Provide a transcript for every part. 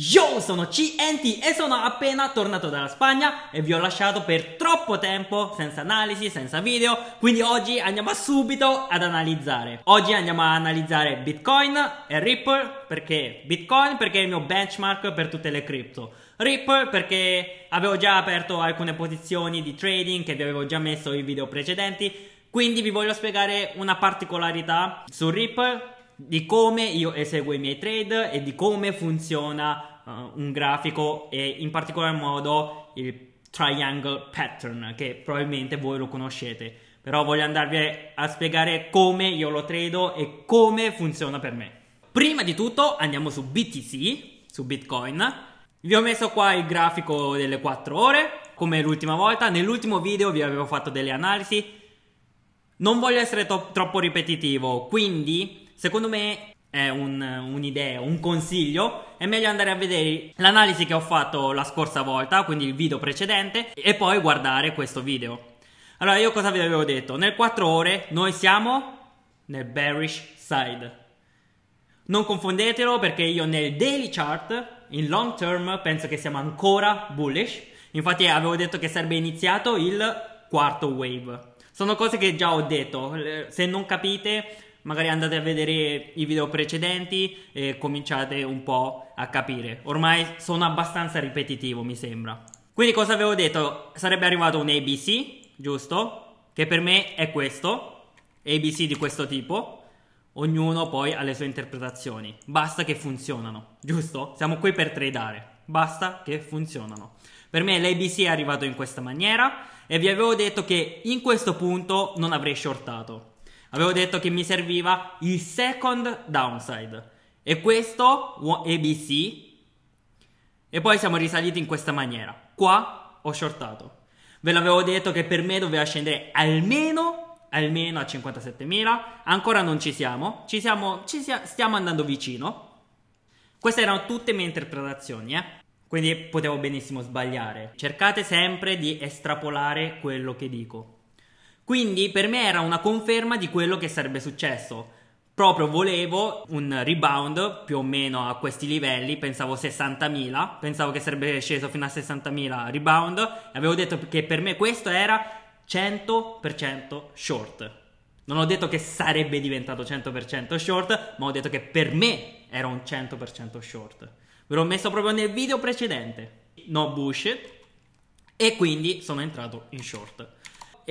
Yo, sono CNT e sono appena tornato dalla Spagna e vi ho lasciato per troppo tempo senza analisi, senza video, quindi oggi andiamo subito ad analizzare. Oggi andiamo a analizzare Bitcoin e Ripple perché Bitcoin perché è il mio benchmark per tutte le cripto. Ripple perché avevo già aperto alcune posizioni di trading che vi avevo già messo in video precedenti, quindi vi voglio spiegare una particolarità su Ripple di come io eseguo i miei trade e di come funziona uh, un grafico e in particolar modo il triangle pattern che probabilmente voi lo conoscete però voglio andarvi a spiegare come io lo trado e come funziona per me prima di tutto andiamo su BTC su Bitcoin vi ho messo qua il grafico delle 4 ore come l'ultima volta nell'ultimo video vi avevo fatto delle analisi non voglio essere to- troppo ripetitivo quindi secondo me è un, un'idea, un consiglio, è meglio andare a vedere l'analisi che ho fatto la scorsa volta, quindi il video precedente, e poi guardare questo video. Allora, io cosa vi avevo detto? Nel 4 ore noi siamo nel bearish side. Non confondetelo perché io nel daily chart, in long term, penso che siamo ancora bullish. Infatti avevo detto che sarebbe iniziato il quarto wave. Sono cose che già ho detto, se non capite magari andate a vedere i video precedenti e cominciate un po' a capire. Ormai sono abbastanza ripetitivo, mi sembra. Quindi cosa avevo detto? Sarebbe arrivato un ABC, giusto? Che per me è questo, ABC di questo tipo. Ognuno poi ha le sue interpretazioni. Basta che funzionano, giusto? Siamo qui per tradare. Basta che funzionano. Per me l'ABC è arrivato in questa maniera e vi avevo detto che in questo punto non avrei shortato. Avevo detto che mi serviva il second downside. E questo, ABC, e poi siamo risaliti in questa maniera. Qua ho shortato. Ve l'avevo detto che per me doveva scendere almeno, almeno a 57.000. Ancora non ci siamo. Ci, siamo, ci sia, stiamo andando vicino. Queste erano tutte mie interpretazioni, eh? Quindi potevo benissimo sbagliare. Cercate sempre di estrapolare quello che dico. Quindi per me era una conferma di quello che sarebbe successo. Proprio volevo un rebound più o meno a questi livelli, pensavo 60.000, pensavo che sarebbe sceso fino a 60.000 rebound e avevo detto che per me questo era 100% short. Non ho detto che sarebbe diventato 100% short, ma ho detto che per me era un 100% short. Ve l'ho messo proprio nel video precedente. No bullshit. E quindi sono entrato in short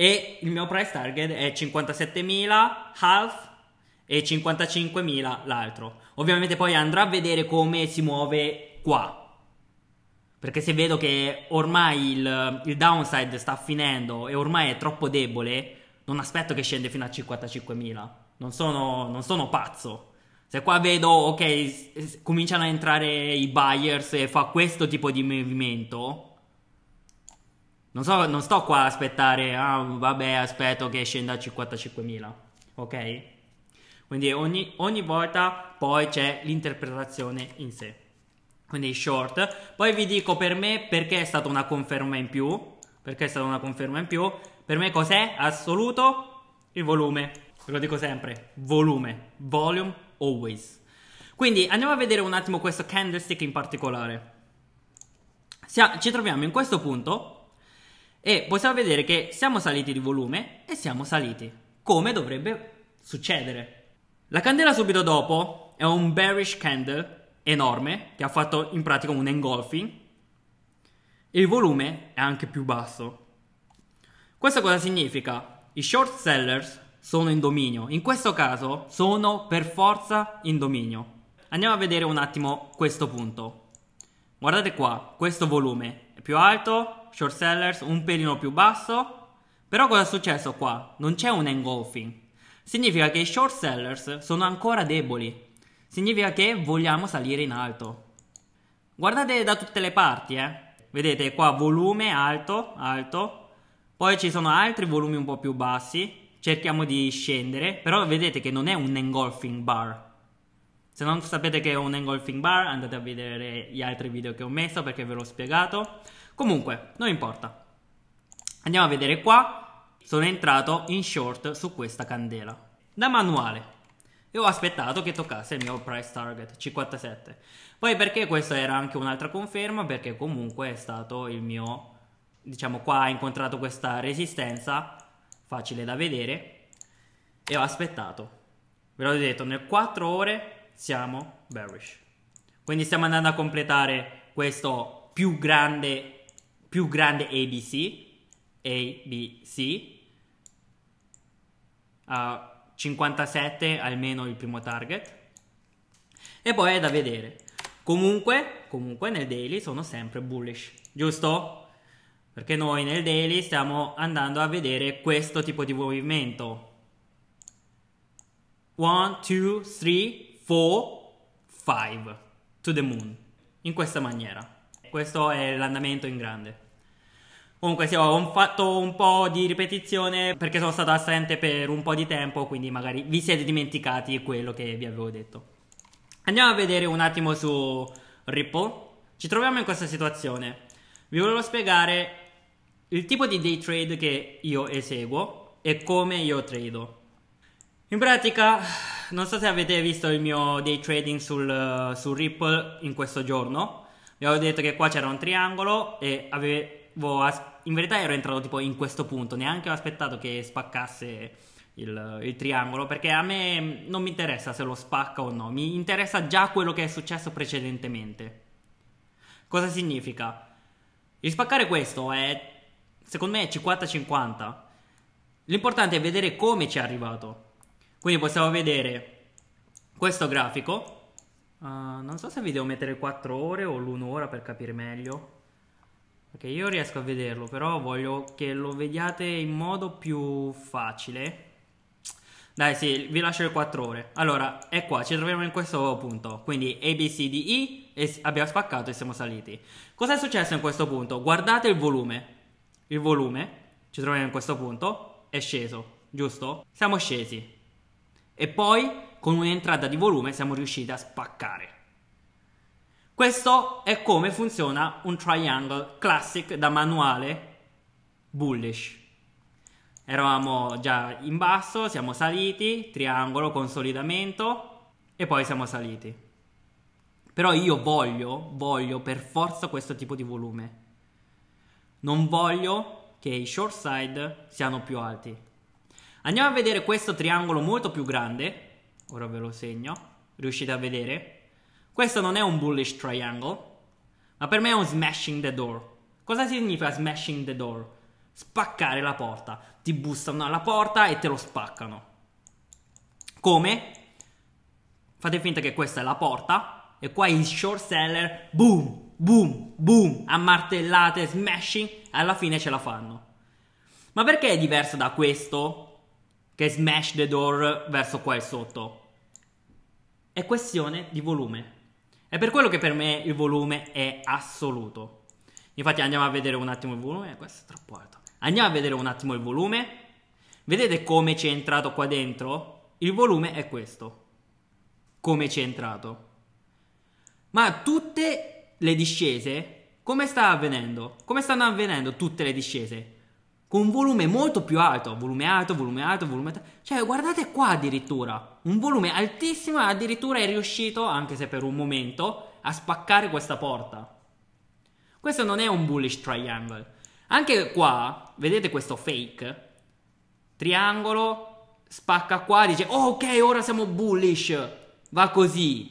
e il mio price target è 57.000 half e 55.000 l'altro. Ovviamente poi andrà a vedere come si muove qua. Perché se vedo che ormai il, il downside sta finendo e ormai è troppo debole, non aspetto che scende fino a 55.000. Non sono, non sono pazzo. Se qua vedo, ok, cominciano a entrare i buyers e fa questo tipo di movimento, non, so, non sto qua a aspettare, ah, vabbè, aspetto che scenda a 55.000, ok? Quindi ogni, ogni volta poi c'è l'interpretazione in sé. Quindi short. Poi vi dico per me perché è stata una conferma in più. Perché è stata una conferma in più. Per me cos'è? Assoluto il volume. Ve lo dico sempre. Volume. Volume always. Quindi andiamo a vedere un attimo questo candlestick in particolare. ci troviamo in questo punto e possiamo vedere che siamo saliti di volume e siamo saliti, come dovrebbe succedere. La candela subito dopo è un bearish candle enorme che ha fatto in pratica un engulfing. e Il volume è anche più basso. Questo cosa significa? I short sellers sono in dominio, in questo caso sono per forza in dominio. Andiamo a vedere un attimo questo punto. Guardate qua, questo volume è più alto, short sellers un pelino più basso. Però cosa è successo qua? Non c'è un engulfing. Significa che i short sellers sono ancora deboli. Significa che vogliamo salire in alto. Guardate da tutte le parti, eh. Vedete qua volume alto, alto. Poi ci sono altri volumi un po' più bassi. Cerchiamo di scendere, però vedete che non è un engulfing bar. Se non sapete che è un engulfing bar, andate a vedere gli altri video che ho messo perché ve l'ho spiegato. Comunque, non importa. Andiamo a vedere qua. Sono entrato in short su questa candela. Da manuale. E ho aspettato che toccasse il mio price target 57. Poi perché questa era anche un'altra conferma? Perché comunque è stato il mio... Diciamo qua ha incontrato questa resistenza. Facile da vedere. E ho aspettato. Ve l'ho detto, nel 4 ore siamo bearish. Quindi stiamo andando a completare questo più grande più grande ABC, ABC, a 57 almeno il primo target, e poi è da vedere. Comunque, comunque nel daily sono sempre bullish, giusto? Perché noi nel daily stiamo andando a vedere questo tipo di movimento. 1, 2, 3, 4, 5 to the moon. In questa maniera. Questo è l'andamento in grande. Comunque sì, ho fatto un po' di ripetizione perché sono stato assente per un po' di tempo, quindi magari vi siete dimenticati quello che vi avevo detto. Andiamo a vedere un attimo su Ripple. Ci troviamo in questa situazione. Vi volevo spiegare il tipo di day trade che io eseguo e come io trado. In pratica, non so se avete visto il mio day trading sul, su Ripple in questo giorno. Vi avevo detto che qua c'era un triangolo e avevo... In verità ero entrato tipo in questo punto, neanche ho aspettato che spaccasse il, il triangolo, perché a me non mi interessa se lo spacca o no, mi interessa già quello che è successo precedentemente. Cosa significa? Il spaccare questo è, secondo me, 50-50. L'importante è vedere come ci è arrivato. Quindi possiamo vedere questo grafico Ah, non so se vi devo mettere 4 ore o l'un'ora per capire meglio. Perché io riesco a vederlo, però voglio che lo vediate in modo più facile. Dai, sì, vi lascio le 4 ore. Allora, è qua, ci troviamo in questo punto. Quindi ABCDE e abbiamo spaccato e siamo saliti. Cos'è successo in questo punto? Guardate il volume. Il volume, ci troviamo in questo punto, è sceso, giusto? Siamo scesi. E poi con un'entrata di volume siamo riusciti a spaccare. Questo è come funziona un triangle classic da manuale bullish. Eravamo già in basso, siamo saliti, triangolo, consolidamento e poi siamo saliti. Però io voglio, voglio per forza questo tipo di volume. Non voglio che i short side siano più alti. Andiamo a vedere questo triangolo molto più grande ora ve lo segno, riuscite a vedere? Questo non è un bullish triangle, ma per me è un smashing the door. Cosa significa smashing the door? Spaccare la porta. Ti bussano alla porta e te lo spaccano. Come? Fate finta che questa è la porta e qua il short seller, boom, boom, boom, a martellate, smashing, alla fine ce la fanno. Ma perché è diverso da questo? che smash the door verso qua e sotto. È questione di volume. È per quello che per me il volume è assoluto. Infatti andiamo a vedere un attimo il volume, questo è troppo alto. Andiamo a vedere un attimo il volume. Vedete come ci è entrato qua dentro? Il volume è questo. Come ci è entrato. Ma tutte le discese, come sta avvenendo? Come stanno avvenendo tutte le discese? con un volume molto più alto, volume alto, volume alto, volume alto. Cioè, guardate qua addirittura, un volume altissimo addirittura è riuscito, anche se per un momento, a spaccare questa porta. Questo non è un bullish triangle. Anche qua, vedete questo fake? Triangolo, spacca qua, dice, oh, ok, ora siamo bullish. Va così.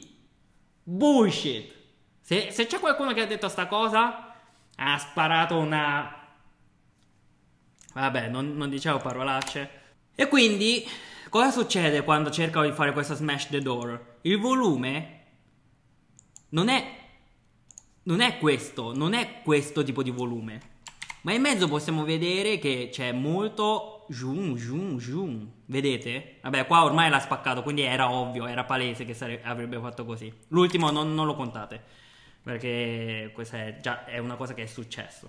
Bullshit. Se, se c'è qualcuno che ha detto sta cosa, ha sparato una Vabbè, non, non dicevo parolacce. E quindi, cosa succede quando cercano di fare questa smash the door? Il volume non è, non è questo, non è questo tipo di volume. Ma in mezzo possiamo vedere che c'è molto zoom, zoom, zoom. Vedete? Vabbè, qua ormai l'ha spaccato, quindi era ovvio, era palese che sare- avrebbe fatto così. L'ultimo non, non, lo contate, perché questa è già è una cosa che è successo.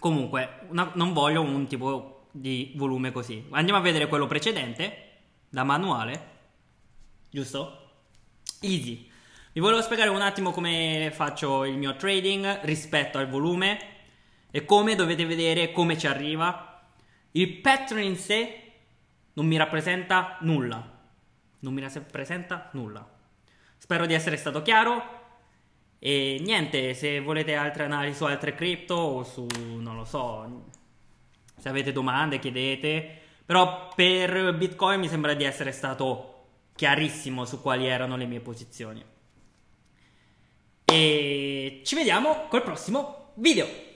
Comunque, una, non voglio un tipo di volume così. Andiamo a vedere quello precedente, da manuale, giusto? Easy. Vi volevo spiegare un attimo come faccio il mio trading rispetto al volume e come dovete vedere come ci arriva. Il pattern in sé non mi rappresenta nulla. Non mi rappresenta nulla. Spero di essere stato chiaro. E niente, se volete altre analisi su altre cripto o su, non lo so, se avete domande chiedete. Però per Bitcoin mi sembra di essere stato chiarissimo su quali erano le mie posizioni. E ci vediamo col prossimo video.